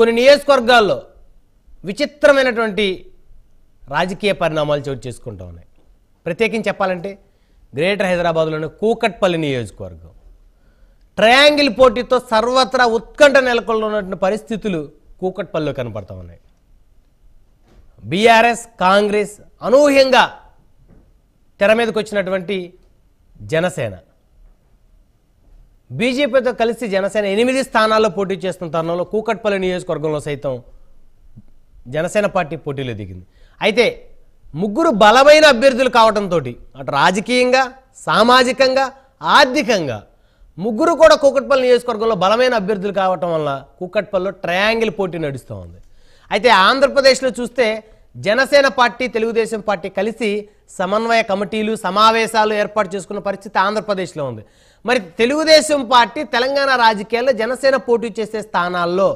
కొన్ని నియోజకవర్గాల్లో విచిత్రమైనటువంటి రాజకీయ పరిణామాలు చోటు చేసుకుంటూ ఉన్నాయి ప్రత్యేకించి చెప్పాలంటే గ్రేటర్ హైదరాబాద్లోని కూకట్పల్లి నియోజకవర్గం ట్రయాంగిల్ పోటీతో సర్వత్రా ఉత్కంఠ నెలకొల్లున్నటువంటి పరిస్థితులు కూకట్పల్లిలో కనపడతా ఉన్నాయి బీఆర్ఎస్ కాంగ్రెస్ అనూహ్యంగా తెర మీదకి వచ్చినటువంటి జనసేన బీజేపీతో కలిసి జనసేన ఎనిమిది స్థానాల్లో పోటీ చేస్తున్న తరుణంలో కూకట్పల్లి నియోజకవర్గంలో సైతం జనసేన పార్టీ పోటీలో దిగింది అయితే ముగ్గురు బలమైన అభ్యర్థులు కావడంతో అటు రాజకీయంగా సామాజికంగా ఆర్థికంగా ముగ్గురు కూడా కూకట్పల్లి నియోజకవర్గంలో బలమైన అభ్యర్థులు కావటం వల్ల కూకట్పల్లిలో ట్రయాంగిల్ పోటీ నడుస్తూ ఉంది అయితే ఆంధ్రప్రదేశ్లో చూస్తే జనసేన పార్టీ తెలుగుదేశం పార్టీ కలిసి సమన్వయ కమిటీలు సమావేశాలు ఏర్పాటు చేసుకున్న పరిస్థితి ఆంధ్రప్రదేశ్లో ఉంది మరి తెలుగుదేశం పార్టీ తెలంగాణ రాజకీయాల్లో జనసేన పోటీ చేసే స్థానాల్లో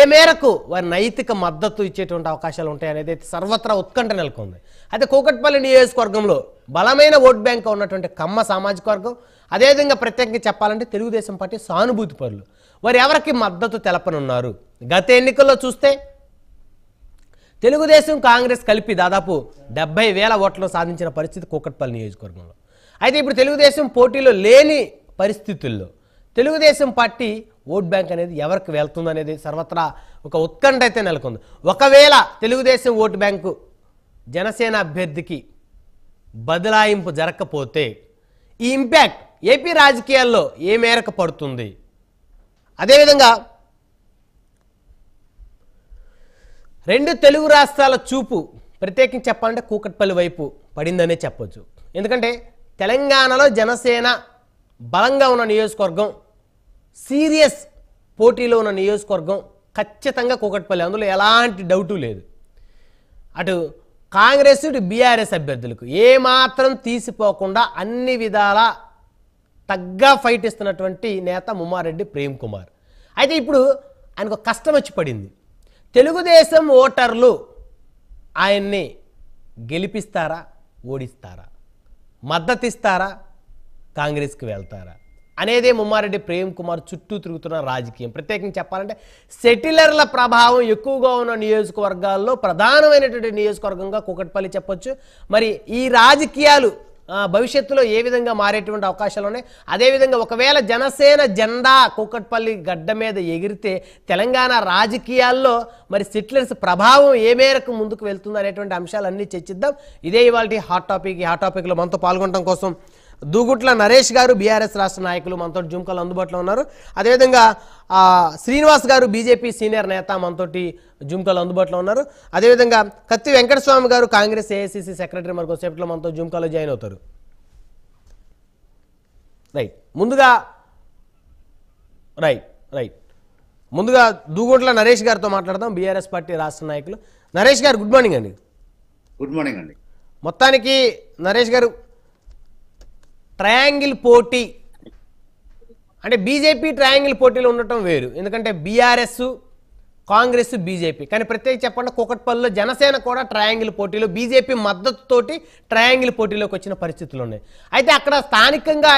ఏ మేరకు వారి నైతిక మద్దతు ఇచ్చేటువంటి అవకాశాలు ఉంటాయనేది సర్వత్రా ఉత్కంఠ నెలకొంది అయితే కూకట్పల్లి నియోజకవర్గంలో బలమైన ఓట్ బ్యాంక్ ఉన్నటువంటి కమ్మ సామాజిక వర్గం అదేవిధంగా ప్రత్యేకంగా చెప్పాలంటే తెలుగుదేశం పార్టీ సానుభూతి పరులు వారు ఎవరికి మద్దతు తెలపనున్నారు గత ఎన్నికల్లో చూస్తే తెలుగుదేశం కాంగ్రెస్ కలిపి దాదాపు డెబ్బై వేల ఓట్లను సాధించిన పరిస్థితి కూకట్పల్లి నియోజకవర్గంలో అయితే ఇప్పుడు తెలుగుదేశం పోటీలో లేని పరిస్థితుల్లో తెలుగుదేశం పార్టీ ఓట్ బ్యాంక్ అనేది ఎవరికి వెళ్తుందనేది సర్వత్రా ఒక ఉత్కంఠ అయితే నెలకొంది ఒకవేళ తెలుగుదేశం ఓట్ బ్యాంకు జనసేన అభ్యర్థికి బదలాయింపు జరగకపోతే ఈ ఇంపాక్ట్ ఏపీ రాజకీయాల్లో ఏ మేరకు పడుతుంది అదేవిధంగా రెండు తెలుగు రాష్ట్రాల చూపు ప్రత్యేకించి చెప్పాలంటే కూకట్పల్లి వైపు పడిందనే చెప్పొచ్చు ఎందుకంటే తెలంగాణలో జనసేన బలంగా ఉన్న నియోజకవర్గం సీరియస్ పోటీలో ఉన్న నియోజకవర్గం ఖచ్చితంగా కూకట్పల్లి అందులో ఎలాంటి డౌటు లేదు అటు కాంగ్రెస్ ఇటు బీఆర్ఎస్ అభ్యర్థులకు ఏమాత్రం తీసిపోకుండా అన్ని విధాల తగ్గా ఫైట్ ఇస్తున్నటువంటి నేత ముమ్మారెడ్డి ప్రేమ్ కుమార్ అయితే ఇప్పుడు ఆయనకు కష్టం వచ్చి పడింది తెలుగుదేశం ఓటర్లు ఆయన్ని గెలిపిస్తారా ఓడిస్తారా మద్దతిస్తారా కాంగ్రెస్కి వెళ్తారా అనేదే ముమ్మారెడ్డి ప్రేమ్ కుమార్ చుట్టూ తిరుగుతున్న రాజకీయం ప్రత్యేకంగా చెప్పాలంటే సెటిలర్ల ప్రభావం ఎక్కువగా ఉన్న నియోజకవర్గాల్లో ప్రధానమైనటువంటి నియోజకవర్గంగా కూకట్పల్లి చెప్పొచ్చు మరి ఈ రాజకీయాలు భవిష్యత్తులో ఏ విధంగా మారేటువంటి అవకాశాలు ఉన్నాయి అదేవిధంగా ఒకవేళ జనసేన జెండా కూకట్పల్లి గడ్డ మీద ఎగిరితే తెలంగాణ రాజకీయాల్లో మరి సిట్లర్స్ ప్రభావం ఏ మేరకు ముందుకు వెళ్తుంది అనేటువంటి అంశాలన్నీ చర్చిద్దాం ఇదే ఇవాళ హాట్ టాపిక్ ఈ హాట్ టాపిక్లో మనతో పాల్గొనడం కోసం దూగుట్ల నరేష్ గారు బీఆర్ఎస్ రాష్ట్ర నాయకులు మనతో జుంకలు అందుబాటులో ఉన్నారు అదేవిధంగా శ్రీనివాస్ గారు బీజేపీ సీనియర్ నేత మనతోటి జుంకలు అందుబాటులో ఉన్నారు అదేవిధంగా కత్తి వెంకటస్వామి గారు కాంగ్రెస్ ఏఐసిసి సెక్రటరీ మరి కొద్దిసేపట్లో మనతో జుంకలో జాయిన్ అవుతారు రైట్ ముందుగా రైట్ రైట్ ముందుగా దూగుట్ల నరేష్ గారితో మాట్లాడదాం బీఆర్ఎస్ పార్టీ రాష్ట్ర నాయకులు నరేష్ గారు గుడ్ మార్నింగ్ అండి గుడ్ మార్నింగ్ అండి మొత్తానికి నరేష్ గారు ట్రయాంగిల్ పోటీ అంటే బీజేపీ ట్రయాంగిల్ పోటీలో ఉండటం వేరు ఎందుకంటే బీఆర్ఎస్ కాంగ్రెస్ బీజేపీ కానీ ప్రత్యేక చెప్పండి కూకట్పల్లిలో జనసేన కూడా ట్రయాంగిల్ పోటీలో బీజేపీ మద్దతుతోటి ట్రయాంగిల్ పోటీలోకి వచ్చిన పరిస్థితులు ఉన్నాయి అయితే అక్కడ స్థానికంగా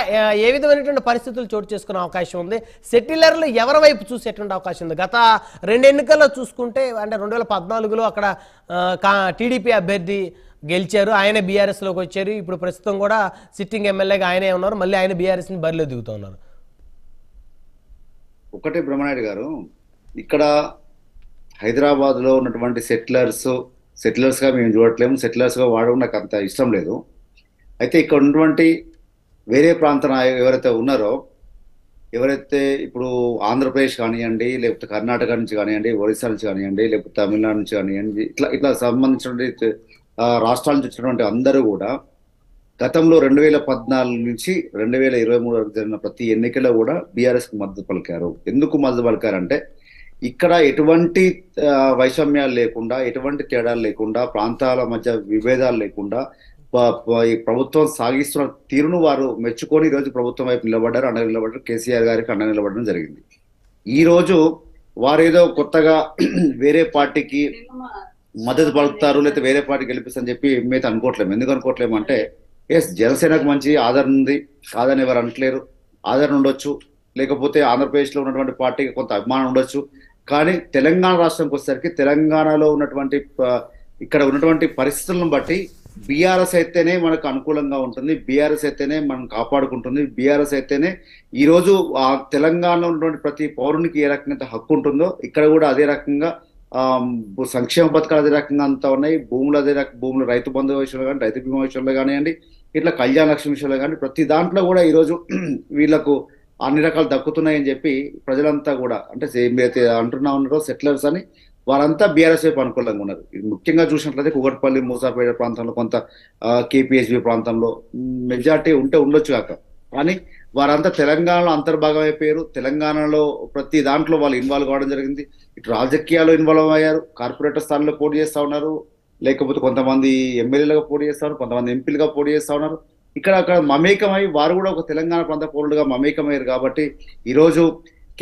ఏ విధమైనటువంటి పరిస్థితులు చోటు చేసుకునే అవకాశం ఉంది సెటిలర్లు ఎవరి వైపు చూసేటువంటి అవకాశం ఉంది గత రెండు ఎన్నికల్లో చూసుకుంటే అంటే రెండు అక్కడ టీడీపీ అభ్యర్థి గెలిచారు ఆయన బీఆర్ఎస్లోకి వచ్చారు ఇప్పుడు ప్రస్తుతం కూడా సిట్టింగ్ ఎమ్మెల్యేగా ఆయనే ఉన్నారు మళ్ళీ ఆయన బీఆర్ఎస్ని బరిలో దిగుతూ ఉన్నారు ఒకటే బ్రహ్మనాయుడు గారు ఇక్కడ హైదరాబాద్లో ఉన్నటువంటి సెటిలర్స్ సెటిలర్స్గా మేము చూడట్లేము సెటిలర్స్గా వాడకుండా నాకు అంత ఇష్టం లేదు అయితే ఇక్కడ ఉన్నటువంటి వేరే ప్రాంత ఎవరైతే ఉన్నారో ఎవరైతే ఇప్పుడు ఆంధ్రప్రదేశ్ కానివ్వండి లేకపోతే కర్ణాటక నుంచి కానివ్వండి ఒరిస్సా నుంచి కానివ్వండి లేకపోతే తమిళనాడు నుంచి కానివ్వండి ఇట్లా ఇట్లా సంబంధించిన రాష్ట్రాల నుంచి వచ్చినటువంటి అందరూ కూడా గతంలో రెండు వేల పద్నాలుగు నుంచి రెండు వేల ఇరవై మూడు వరకు జరిగిన ప్రతి ఎన్నికలో కూడా బీఆర్ఎస్ కు మద్దతు పలికారు ఎందుకు మద్దతు పలికారంటే ఇక్కడ ఎటువంటి వైషమ్యాలు లేకుండా ఎటువంటి తేడాలు లేకుండా ప్రాంతాల మధ్య విభేదాలు లేకుండా ఈ ప్రభుత్వం సాగిస్తున్న తీరును వారు మెచ్చుకొని ఈరోజు ప్రభుత్వం వైపు నిలబడ్డారు అండ నిలబడ్డారు కేసీఆర్ గారికి అండ నిలబడడం జరిగింది ఈ రోజు వారేదో కొత్తగా వేరే పార్టీకి మద్దతు పలుకుతారు లేకపోతే వేరే పార్టీ గెలిపిస్తారని చెప్పి మేము అనుకోవట్లేము ఎందుకు అనుకోవట్లేము అంటే ఎస్ జనసేనకు మంచి ఆదరణ ఉంది కాదని ఎవరు అనట్లేరు ఆదరణ ఉండొచ్చు లేకపోతే ఆంధ్రప్రదేశ్లో ఉన్నటువంటి పార్టీకి కొంత అభిమానం ఉండొచ్చు కానీ తెలంగాణ రాష్ట్రంకి వచ్చేసరికి తెలంగాణలో ఉన్నటువంటి ఇక్కడ ఉన్నటువంటి పరిస్థితులను బట్టి బీఆర్ఎస్ అయితేనే మనకు అనుకూలంగా ఉంటుంది బీఆర్ఎస్ అయితేనే మనం కాపాడుకుంటుంది బీఆర్ఎస్ అయితేనే ఈరోజు ఆ తెలంగాణలో ఉన్నటువంటి ప్రతి పౌరునికి ఏ రకంగా హక్కు ఉంటుందో ఇక్కడ కూడా అదే రకంగా సంక్షేమ పథకాలు అదే రకంగా అంతా ఉన్నాయి భూములు అదే రక భూములు రైతు బంధు విషయంలో కానీ రైతు బీమా విషయంలో కానివ్వండి ఇట్లా కళ్యాణ లక్ష్మి విషయంలో కానీ ప్రతి దాంట్లో కూడా ఈరోజు వీళ్ళకు అన్ని రకాలు దక్కుతున్నాయని చెప్పి ప్రజలంతా కూడా అంటే మీరైతే అంటున్నా ఉన్నారో సెటిలర్స్ అని వారంతా బీఆర్ఎస్ వైపు అనుకూలంగా ఉన్నారు ముఖ్యంగా చూసినట్లయితే కుగట్పల్లి మూసాపేట ప్రాంతంలో కొంత కేపీఎస్బి ప్రాంతంలో మెజార్టీ ఉంటే ఉండొచ్చు కాక కానీ వారంతా తెలంగాణలో అంతర్భాగం అయిపోయారు తెలంగాణలో ప్రతి దాంట్లో వాళ్ళు ఇన్వాల్వ్ కావడం జరిగింది ఇటు రాజకీయాల్లో ఇన్వాల్వ్ అయ్యారు కార్పొరేటర్ స్థానంలో పోటీ చేస్తూ ఉన్నారు లేకపోతే కొంతమంది ఎమ్మెల్యేలుగా పోటీ చేస్తారు కొంతమంది ఎంపీలుగా పోటీ చేస్తూ ఉన్నారు ఇక్కడ అక్కడ మమేకమై వారు కూడా ఒక తెలంగాణ ప్రాంత పౌరులుగా మమేకమయ్యారు కాబట్టి ఈరోజు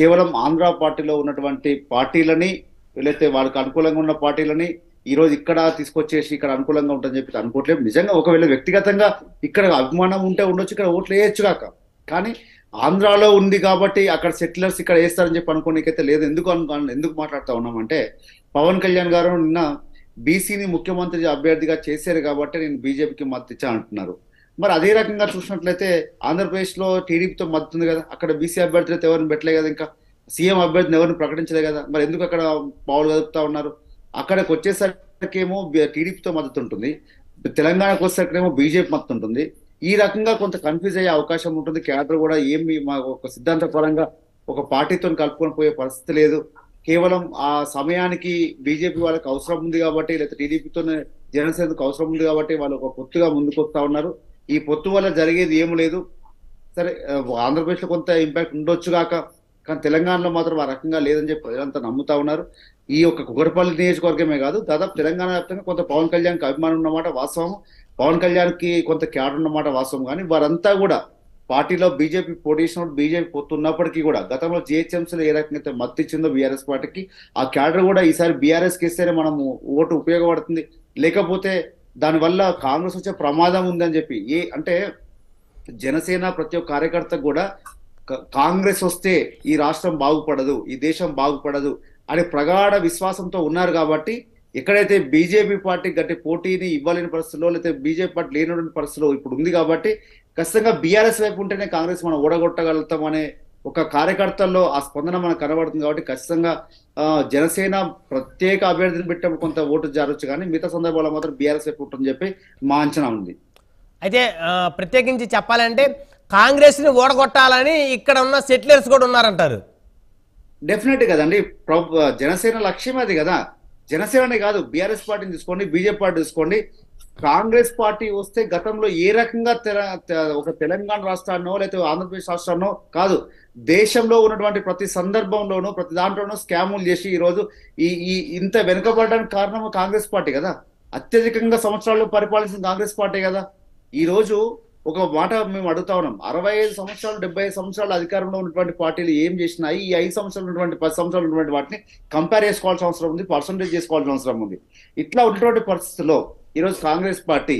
కేవలం ఆంధ్ర పార్టీలో ఉన్నటువంటి పార్టీలని వీళ్ళైతే వాళ్ళకి అనుకూలంగా ఉన్న పార్టీలని ఈ రోజు ఇక్కడ తీసుకొచ్చేసి ఇక్కడ అనుకూలంగా ఉంటుందని చెప్పి అనుకోవట్లేదు నిజంగా ఒకవేళ వ్యక్తిగతంగా ఇక్కడ అభిమానం ఉంటే ఉండొచ్చు ఇక్కడ ఓట్లు వేయచ్చు కాక కానీ ఆంధ్రాలో ఉంది కాబట్టి అక్కడ సెటిలర్స్ ఇక్కడ వేస్తారని చెప్పి అనుకోనికైతే లేదు ఎందుకు అనుకో ఎందుకు మాట్లాడుతూ ఉన్నామంటే పవన్ కళ్యాణ్ గారు నిన్న బీసీని ముఖ్యమంత్రి అభ్యర్థిగా చేశారు కాబట్టి నేను బీజేపీకి మద్దతు ఇచ్చా అంటున్నారు మరి అదే రకంగా చూసినట్లయితే ఆంధ్రప్రదేశ్లో టీడీపీతో మద్దతు ఉంది కదా అక్కడ బీసీ అయితే ఎవరిని పెట్టలేదు కదా ఇంకా సీఎం అభ్యర్థిని ఎవరిని ప్రకటించలే కదా మరి ఎందుకు అక్కడ పావులు కదుపుతా ఉన్నారు అక్కడికి వచ్చేసరికి ఏమో టీడీపీతో మద్దతు ఉంటుంది తెలంగాణకు వచ్చేసరికేమో బీజేపీ మద్దతు ఉంటుంది ఈ రకంగా కొంత కన్ఫ్యూజ్ అయ్యే అవకాశం ఉంటుంది కేడర్ కూడా ఏమి మా ఒక సిద్ధాంతపరంగా ఒక పార్టీతో కలుపుకొని పోయే పరిస్థితి లేదు కేవలం ఆ సమయానికి బీజేపీ వాళ్ళకి అవసరం ఉంది కాబట్టి లేదా టీడీపీతోనే జనసేనకు అవసరం ఉంది కాబట్టి వాళ్ళు ఒక పొత్తుగా ముందుకు వస్తా ఉన్నారు ఈ పొత్తు వల్ల జరిగేది ఏం లేదు సరే ఆంధ్రప్రదేశ్లో కొంత ఇంపాక్ట్ ఉండొచ్చు కాక కానీ తెలంగాణలో మాత్రం ఆ రకంగా లేదని చెప్పి ప్రజలంతా నమ్ముతా ఉన్నారు ఈ యొక్క కుగడపల్లి నియోజకవర్గమే కాదు దాదాపు తెలంగాణ వ్యాప్తంగా కొంత పవన్ కళ్యాణ్కి అభిమానం ఉన్నమాట వాస్తవం పవన్ కళ్యాణ్కి కొంత క్యాడ్ ఉన్నమాట వాస్తవం కానీ వారంతా కూడా పార్టీలో బీజేపీ పొడిషన్ బీజేపీ పొత్తున్నప్పటికీ కూడా గతంలో జిహెచ్ఎంసీలో ఏ రకంగా అయితే మద్దతు ఇచ్చిందో బీఆర్ఎస్ పార్టీకి ఆ క్యాడర్ కూడా ఈసారి బీఆర్ఎస్కి ఇస్తేనే మనము ఓటు ఉపయోగపడుతుంది లేకపోతే దానివల్ల కాంగ్రెస్ వచ్చే ప్రమాదం ఉందని చెప్పి ఏ అంటే జనసేన ప్రతి ఒక్క కార్యకర్త కూడా కాంగ్రెస్ వస్తే ఈ రాష్ట్రం బాగుపడదు ఈ దేశం బాగుపడదు అనే ప్రగాఢ విశ్వాసంతో ఉన్నారు కాబట్టి ఎక్కడైతే బీజేపీ పార్టీ గట్టి పోటీని ఇవ్వలేని పరిస్థితుల్లో లేకపోతే బీజేపీ పార్టీ లేనటువంటి పరిస్థితిలో ఇప్పుడు ఉంది కాబట్టి ఖచ్చితంగా బీఆర్ఎస్ వైపు ఉంటేనే కాంగ్రెస్ మనం ఓడగొట్టగలుగుతాం అనే ఒక కార్యకర్తల్లో ఆ స్పందన మనకు కనబడుతుంది కాబట్టి ఖచ్చితంగా జనసేన ప్రత్యేక అభ్యర్థిని పెట్టినప్పుడు కొంత ఓటు జారొచ్చు కానీ మిగతా సందర్భాల్లో మాత్రం బీఆర్ఎస్ వైపు ఉంటుందని చెప్పి మా అంచనా ఉంది అయితే ప్రత్యేకించి చెప్పాలంటే కాంగ్రెస్ని ఓడగొట్టాలని ఇక్కడ ఉన్న సెటిలర్స్ కూడా ఉన్నారంటారు డెఫినెట్ కదండి జనసేన లక్ష్యం అది కదా జనసేననే కాదు బీఆర్ఎస్ పార్టీని తీసుకోండి బీజేపీ పార్టీ తీసుకోండి కాంగ్రెస్ పార్టీ వస్తే గతంలో ఏ రకంగా ఒక తెలంగాణ రాష్ట్రాన్నో లేకపోతే ఆంధ్రప్రదేశ్ రాష్ట్రాన్నో కాదు దేశంలో ఉన్నటువంటి ప్రతి సందర్భంలోనూ ప్రతి దాంట్లోనూ స్కాములు చేసి ఈరోజు ఈ ఈ ఇంత వెనుకబడడానికి కారణం కాంగ్రెస్ పార్టీ కదా అత్యధికంగా సంవత్సరాలు పరిపాలించిన కాంగ్రెస్ పార్టీ కదా ఈరోజు ఒక మాట మేము అడుగుతా ఉన్నాం అరవై ఐదు సంవత్సరాలు డెబ్బై ఐదు సంవత్సరాలు అధికారంలో ఉన్నటువంటి పార్టీలు ఏం చేసినాయి ఈ ఐదు సంవత్సరాలు ఉన్నటువంటి పది సంవత్సరాలు ఉన్నటువంటి వాటిని కంపేర్ చేసుకోవాల్సిన అవసరం ఉంది పర్సంటేజ్ చేసుకోవాల్సిన అవసరం ఉంది ఇట్లా ఉన్నటువంటి పరిస్థితుల్లో ఈరోజు కాంగ్రెస్ పార్టీ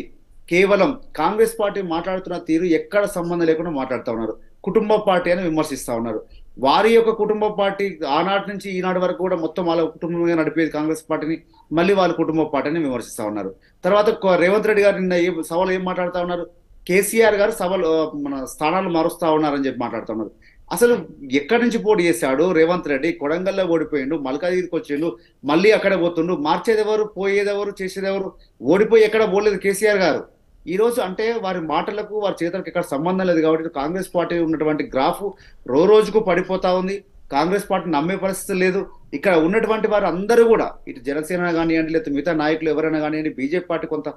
కేవలం కాంగ్రెస్ పార్టీ మాట్లాడుతున్న తీరు ఎక్కడ సంబంధం లేకుండా మాట్లాడుతూ ఉన్నారు కుటుంబ పార్టీ అని విమర్శిస్తూ ఉన్నారు వారి యొక్క కుటుంబ పార్టీ ఆనాటి నుంచి ఈనాటి వరకు కూడా మొత్తం వాళ్ళ కుటుంబంగా నడిపేది కాంగ్రెస్ పార్టీని మళ్ళీ వాళ్ళ కుటుంబ పార్టీని విమర్శిస్తూ ఉన్నారు తర్వాత రేవంత్ రెడ్డి గారు నిన్న ఏ సవాలు ఏం మాట్లాడుతూ ఉన్నారు కేసీఆర్ గారు సభలు మన స్థానాలు మారుస్తా ఉన్నారని చెప్పి మాట్లాడుతున్నారు అసలు ఎక్కడి నుంచి పోటీ చేశాడు రేవంత్ రెడ్డి కొడంగల్లో ఓడిపోయిండు మల్కాజిగిరికి వచ్చిండు మళ్ళీ అక్కడ పోతుండు మార్చేది ఎవరు చేసేది చేసేదెవరు ఓడిపోయి ఎక్కడ పోలేదు కేసీఆర్ గారు ఈ రోజు అంటే వారి మాటలకు వారి చేతలకు ఎక్కడ సంబంధం లేదు కాబట్టి కాంగ్రెస్ పార్టీ ఉన్నటువంటి గ్రాఫ్ రో రోజుకు పడిపోతా ఉంది కాంగ్రెస్ పార్టీ నమ్మే పరిస్థితి లేదు ఇక్కడ ఉన్నటువంటి వారు అందరూ కూడా ఇటు జనసేన కానివ్వండి లేకపోతే మిగతా నాయకులు ఎవరైనా కానివ్వండి బీజేపీ పార్టీ కొంత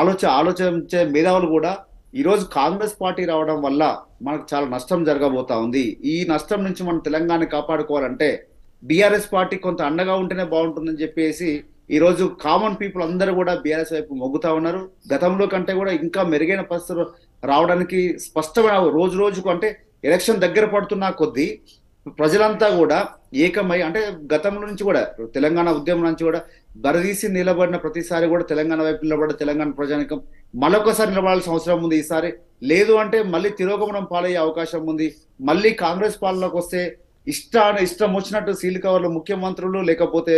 ఆలోచన ఆలోచించే మేధావులు కూడా ఈరోజు కాంగ్రెస్ పార్టీ రావడం వల్ల మనకు చాలా నష్టం జరగబోతా ఉంది ఈ నష్టం నుంచి మనం తెలంగాణ కాపాడుకోవాలంటే బీఆర్ఎస్ పార్టీ కొంత అండగా ఉంటేనే బాగుంటుందని చెప్పేసి ఈరోజు కామన్ పీపుల్ అందరూ కూడా బీఆర్ఎస్ వైపు మొగ్గుతా ఉన్నారు గతంలో కంటే కూడా ఇంకా మెరుగైన పరిస్థితులు రావడానికి స్పష్టమైన రోజు రోజుకు అంటే ఎలక్షన్ దగ్గర పడుతున్న కొద్దీ ప్రజలంతా కూడా ఏకమై అంటే గతంలో నుంచి కూడా తెలంగాణ ఉద్యమం నుంచి కూడా బరదీసి నిలబడిన ప్రతిసారి కూడా తెలంగాణ వైపు నిలబడ్డ తెలంగాణ ప్రజానికం మరొకసారి నిలబడాల్సిన అవసరం ఉంది ఈసారి లేదు అంటే మళ్ళీ తిరోగమనం పాలయ్యే అవకాశం ఉంది మళ్ళీ కాంగ్రెస్ పాలనకు వస్తే ఇష్ట ఇష్టం వచ్చినట్టు సీల్ కవర్లు ముఖ్యమంత్రులు లేకపోతే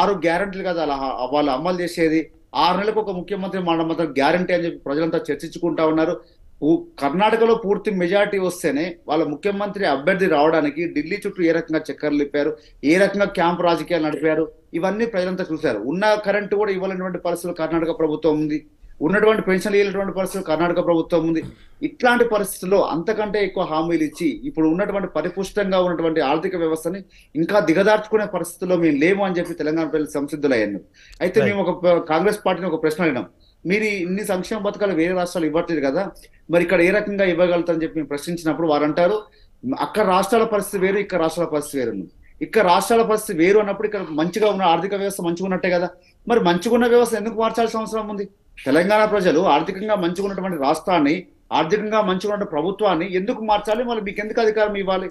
ఆరు గ్యారంటీలు కదా అలా వాళ్ళు అమలు చేసేది ఆరు నెలలకు ఒక ముఖ్యమంత్రి మాట మాత్రం గ్యారంటీ అని చెప్పి ప్రజలంతా చర్చించుకుంటా ఉన్నారు కర్ణాటకలో పూర్తి మెజార్టీ వస్తేనే వాళ్ళ ముఖ్యమంత్రి అభ్యర్థి రావడానికి ఢిల్లీ చుట్టూ ఏ రకంగా చక్కర్లు ఇప్పారు ఏ రకంగా క్యాంప్ రాజకీయాలు నడిపారు ఇవన్నీ ప్రజలంతా చూశారు ఉన్న కరెంటు కూడా ఇవ్వాలన్నటువంటి పరిస్థితులు కర్ణాటక ప్రభుత్వం ఉంది ఉన్నటువంటి పెన్షన్ ఇవ్వలేటువంటి పరిస్థితులు కర్ణాటక ప్రభుత్వం ఉంది ఇట్లాంటి పరిస్థితుల్లో అంతకంటే ఎక్కువ హామీలు ఇచ్చి ఇప్పుడు ఉన్నటువంటి పరిపుష్టంగా ఉన్నటువంటి ఆర్థిక వ్యవస్థని ఇంకా దిగదార్చుకునే పరిస్థితుల్లో మేము లేము అని చెప్పి తెలంగాణ ప్రజలు సంసిద్ధులయ్యారు అయితే మేము ఒక కాంగ్రెస్ పార్టీని ఒక ప్రశ్న అడిగినాం మీరు ఇన్ని సంక్షేమ పథకాలు వేరే రాష్ట్రాలు ఇవ్వట్లేదు కదా మరి ఇక్కడ ఏ రకంగా ఇవ్వగలుగుతారని చెప్పి మేము ప్రశ్నించినప్పుడు వారు అంటారు అక్కడ రాష్ట్రాల పరిస్థితి వేరు ఇక్కడ రాష్ట్రాల పరిస్థితి వేరు ఇక్కడ రాష్ట్రాల పరిస్థితి వేరు అన్నప్పుడు ఇక్కడ మంచిగా ఉన్న ఆర్థిక వ్యవస్థ మంచిగా ఉన్నట్టే కదా మరి మంచిగా ఉన్న వ్యవస్థ ఎందుకు మార్చాల్సిన అవసరం ఉంది తెలంగాణ ప్రజలు ఆర్థికంగా మంచిగా ఉన్నటువంటి రాష్ట్రాన్ని ఆర్థికంగా మంచిగా ఉన్న ప్రభుత్వాన్ని ఎందుకు మార్చాలి మళ్ళీ మీకు ఎందుకు అధికారం ఇవ్వాలి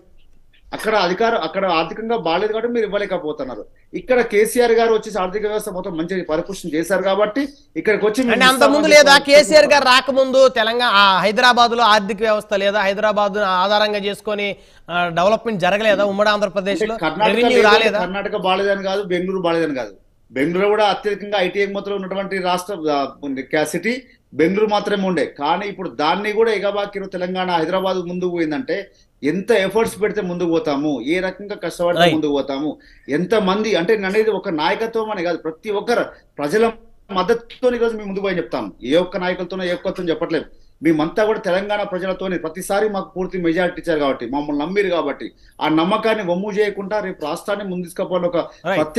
అక్కడ అధికారం అక్కడ ఆర్థికంగా బాగాలేదు కాబట్టి మీరు ఇవ్వలేకపోతున్నారు ఇక్కడ కేసీఆర్ గారు వచ్చి ఆర్థిక వ్యవస్థ మొత్తం మంచి పరిపుష్టం చేశారు కాబట్టి ఇక్కడికి వచ్చి అంత ముందు లేదా కేసీఆర్ గారు రాకముందు తెలంగాణ హైదరాబాద్ లో ఆర్థిక వ్యవస్థ లేదా హైదరాబాద్ ఆధారంగా చేసుకొని డెవలప్మెంట్ జరగలేదా ఉమ్మడి ఆంధ్రప్రదేశ్ లో కర్ణాటక కర్ణాటక బాగాలేదని కాదు బెంగళూరు బాగాలేదని కాదు బెంగళూరు కూడా అత్యధికంగా ఐటీ ఎగుమతిలో ఉన్నటువంటి రాష్ట్ర సిటీ బెంగళూరు మాత్రమే ఉండే కానీ ఇప్పుడు దాన్ని కూడా ఎగబాకిరు తెలంగాణ హైదరాబాద్ ముందు పోయిందంటే ఎంత ఎఫర్ట్స్ పెడితే ముందుకు పోతాము ఏ రకంగా కష్టపడితే ముందు పోతాము ఎంత మంది అంటే అనేది ఒక నాయకత్వం అనే కాదు ప్రతి ఒక్కరు ప్రజల మద్దతుతో కాదు మేము ముందు పోయి చెప్తాను ఏ ఒక్క నాయకులతోనో ఏ ఒక్కతో చెప్పట్లేదు మేమంతా కూడా తెలంగాణ ప్రజలతోనే ప్రతిసారి మాకు పూర్తి మెజారిటీ ఇచ్చారు కాబట్టి మమ్మల్ని నమ్మిరు కాబట్టి ఆ నమ్మకాన్ని వమ్ము చేయకుండా రేపు రాష్ట్రాన్ని ముందుకు ఒక